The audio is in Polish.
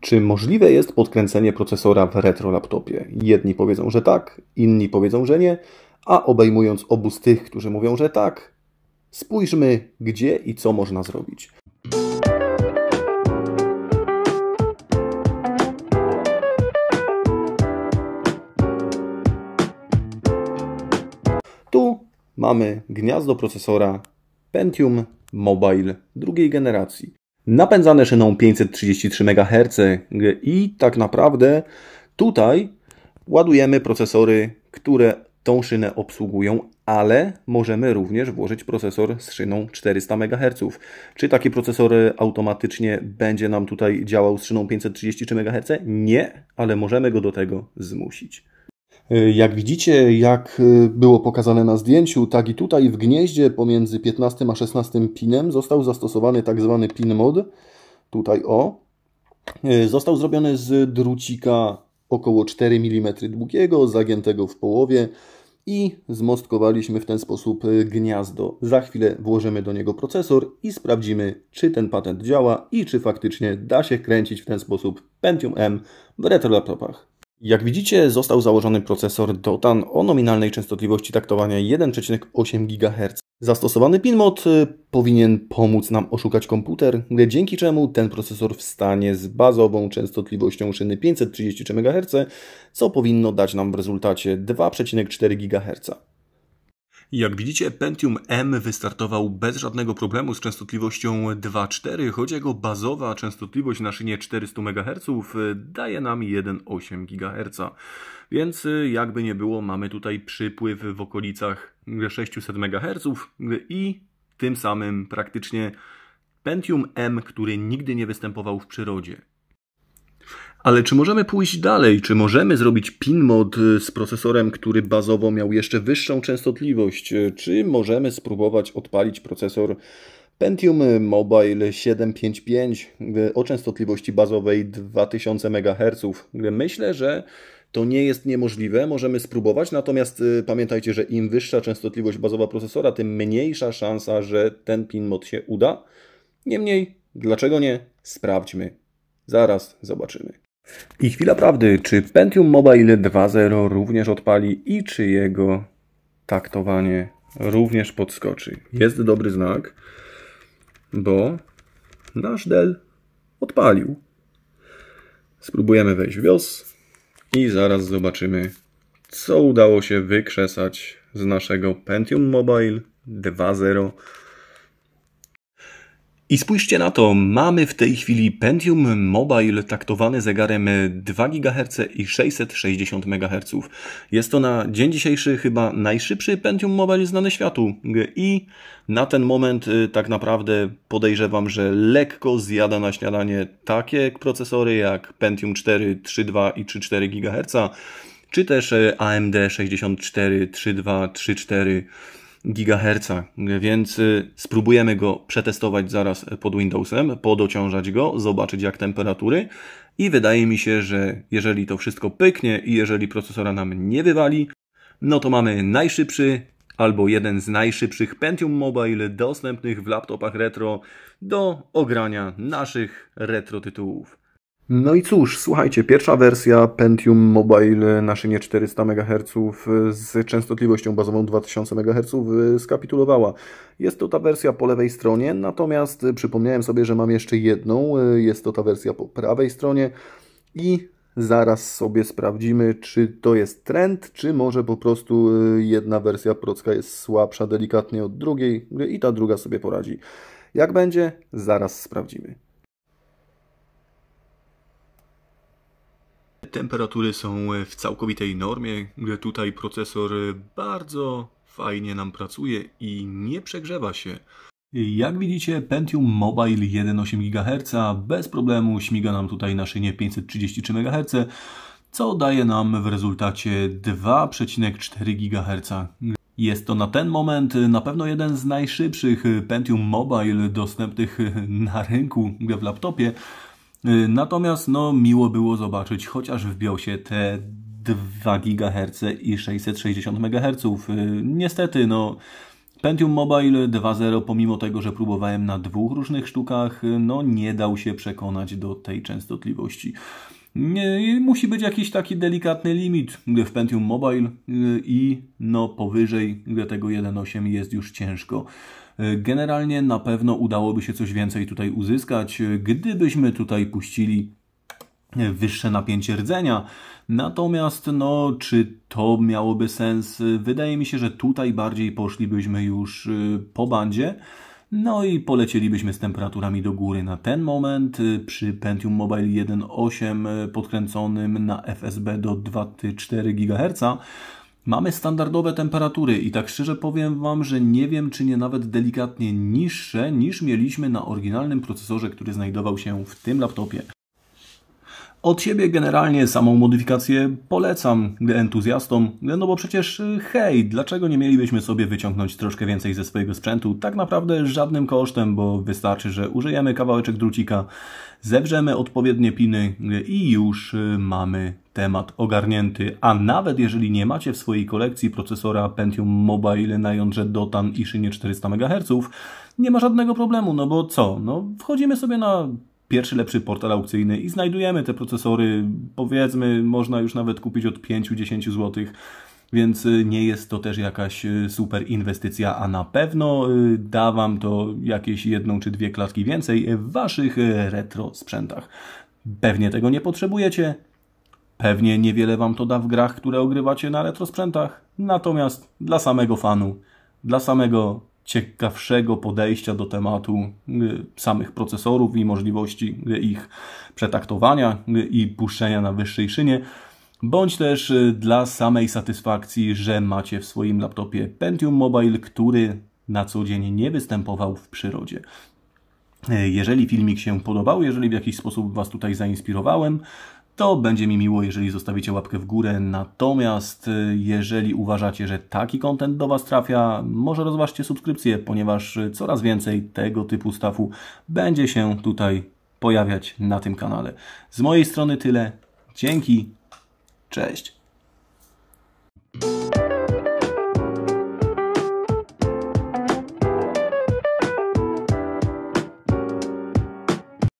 Czy możliwe jest podkręcenie procesora w retro laptopie? Jedni powiedzą, że tak, inni powiedzą, że nie, a obejmując obu z tych, którzy mówią, że tak, spójrzmy, gdzie i co można zrobić. Tu mamy gniazdo procesora Pentium Mobile drugiej generacji napędzane szyną 533 MHz i tak naprawdę tutaj ładujemy procesory, które tą szynę obsługują, ale możemy również włożyć procesor z szyną 400 MHz. Czy taki procesor automatycznie będzie nam tutaj działał z szyną 533 MHz? Nie, ale możemy go do tego zmusić. Y, jak widzicie, jak y, było pokazane na zdjęciu, tak i tutaj w gnieździe pomiędzy 15 a 16 pinem został zastosowany tak zwany pin mod. Tutaj o. Y, został zrobiony z drucika około 4 mm długiego, zagiętego w połowie i zmostkowaliśmy w ten sposób gniazdo. Za chwilę włożymy do niego procesor i sprawdzimy, czy ten patent działa i czy faktycznie da się kręcić w ten sposób Pentium M w retrolaptopach. Jak widzicie, został założony procesor Dotan o nominalnej częstotliwości taktowania 1,8 GHz. Zastosowany PIN-mod y, powinien pomóc nam oszukać komputer, dzięki czemu ten procesor wstanie z bazową częstotliwością szyny 533 MHz, co powinno dać nam w rezultacie 2,4 GHz. Jak widzicie, Pentium M wystartował bez żadnego problemu z częstotliwością 2.4, choć jego bazowa częstotliwość na szynie 400 MHz e, daje nam 1,8 GHz. Więc e, jakby nie było, mamy tutaj przypływ w okolicach 600 MHz e, i tym samym praktycznie Pentium M, który nigdy nie występował w przyrodzie. Ale czy możemy pójść dalej? Czy możemy zrobić pin mod y, z procesorem, który bazowo miał jeszcze wyższą częstotliwość? Y, czy możemy spróbować odpalić procesor Pentium Mobile 755 y, o częstotliwości bazowej 2000 MHz? Myślę, że to nie jest niemożliwe, możemy spróbować, natomiast pamiętajcie, że im wyższa częstotliwość bazowa procesora, tym mniejsza szansa, że ten pin mod się uda. Niemniej, dlaczego nie? Sprawdźmy. Zaraz zobaczymy. I chwila prawdy, czy Pentium Mobile 2.0 również odpali i czy jego taktowanie również podskoczy? Jest dobry znak, bo nasz Dell odpalił. Spróbujemy wejść w BIOS i zaraz zobaczymy, co udało się wykrzesać z naszego Pentium Mobile 2.0 i spójrzcie na to, mamy w tej chwili Pentium Mobile taktowany zegarem 2 GHz i 660 MHz. Jest to na dzień dzisiejszy chyba najszybszy Pentium Mobile znany światu i na ten moment y, tak naprawdę podejrzewam, że lekko zjada na śniadanie takie procesory jak Pentium 4, 3.2 i 3.4 GHz, czy też AMD 64, 3.2, 3.4 GHz, więc y, spróbujemy go przetestować zaraz pod Windowsem, podociążać go, zobaczyć jak temperatury i wydaje mi się, że jeżeli to wszystko pyknie i jeżeli procesora nam nie wywali, no to mamy najszybszy albo jeden z najszybszych Pentium Mobile dostępnych w laptopach retro do ogrania naszych retro tytułów. No i cóż, słuchajcie, pierwsza wersja Pentium Mobile na szynie 400 MHz z częstotliwością bazową 2000 MHz y, skapitulowała. Jest to ta wersja po lewej stronie, natomiast y, przypomniałem sobie, że mam jeszcze jedną, y, jest to ta wersja po prawej stronie i zaraz sobie sprawdzimy, czy to jest trend, czy może po prostu jedna wersja procka jest słabsza delikatnie od drugiej i ta druga sobie poradzi. Jak będzie, zaraz sprawdzimy. Temperatury są e, w całkowitej normie, gdy tutaj procesor e, bardzo fajnie nam pracuje i nie przegrzewa się. Jak widzicie, Pentium Mobile 1,8 GHz bez problemu śmiga nam tutaj na szynie 533 MHz, co daje nam w rezultacie 2,4 GHz. Jest to na ten moment e, na pewno jeden z najszybszych Pentium Mobile dostępnych na rynku w laptopie, Y, natomiast no, miło było zobaczyć chociaż w BIOSie te 2 GHz i 660 MHz. Y, niestety, no, Pentium Mobile 2.0, pomimo tego, że próbowałem na dwóch różnych sztukach, y, no, nie dał się przekonać do tej częstotliwości musi być jakiś taki delikatny limit w Pentium Mobile y, i no powyżej tego 1.8 jest już ciężko. Y, generalnie na pewno udałoby się coś więcej tutaj uzyskać, y, gdybyśmy tutaj puścili wyższe napięcie rdzenia. Natomiast, no, czy to miałoby sens? Wydaje mi się, że tutaj bardziej poszlibyśmy już po bandzie. No i polecielibyśmy z temperaturami do góry na ten moment y, przy Pentium Mobile 1.8 y, podkręconym na FSB do 2,4 GHz. Mamy standardowe temperatury i tak szczerze powiem Wam, że nie wiem czy nie nawet delikatnie niższe niż mieliśmy na oryginalnym procesorze, który znajdował się w tym laptopie. Od siebie generalnie samą modyfikację polecam entuzjastom, no bo przecież y, hej, dlaczego nie mielibyśmy sobie wyciągnąć troszkę więcej ze swojego sprzętu? Tak naprawdę żadnym kosztem, bo wystarczy, że użyjemy kawałeczek drucika, zewrzemy odpowiednie piny y, i już y, mamy temat ogarnięty. A nawet jeżeli nie macie w swojej kolekcji procesora Pentium Mobile na jądrze Dotan i szynie 400 MHz, nie ma żadnego problemu, no bo co? No wchodzimy sobie na pierwszy lepszy portal aukcyjny i znajdujemy te procesory, powiedzmy, można już nawet kupić od 5-10 zł, więc y, nie jest to też jakaś y, super inwestycja, a na pewno y, da Wam to jakieś jedną czy dwie klatki więcej w Waszych retro sprzętach. Pewnie tego nie potrzebujecie, pewnie niewiele Wam to da w grach, które ogrywacie na retro sprzętach, natomiast dla samego fanu, dla samego ciekawszego podejścia do tematu y, samych procesorów i możliwości y, ich przetaktowania y, i puszczenia na wyższej szynie, bądź też dla samej satysfakcji, że macie w swoim laptopie Pentium Mobile, który na co dzień nie występował w przyrodzie. Jeżeli filmik się podobał, jeżeli w jakiś sposób Was tutaj zainspirowałem, to będzie mi miło, jeżeli zostawicie łapkę w górę. Natomiast y, jeżeli uważacie, że taki kontent do Was trafia, może rozważcie subskrypcję, ponieważ y, coraz więcej tego typu stafu będzie się tutaj pojawiać na tym kanale. Z mojej strony tyle. Dzięki. Cześć.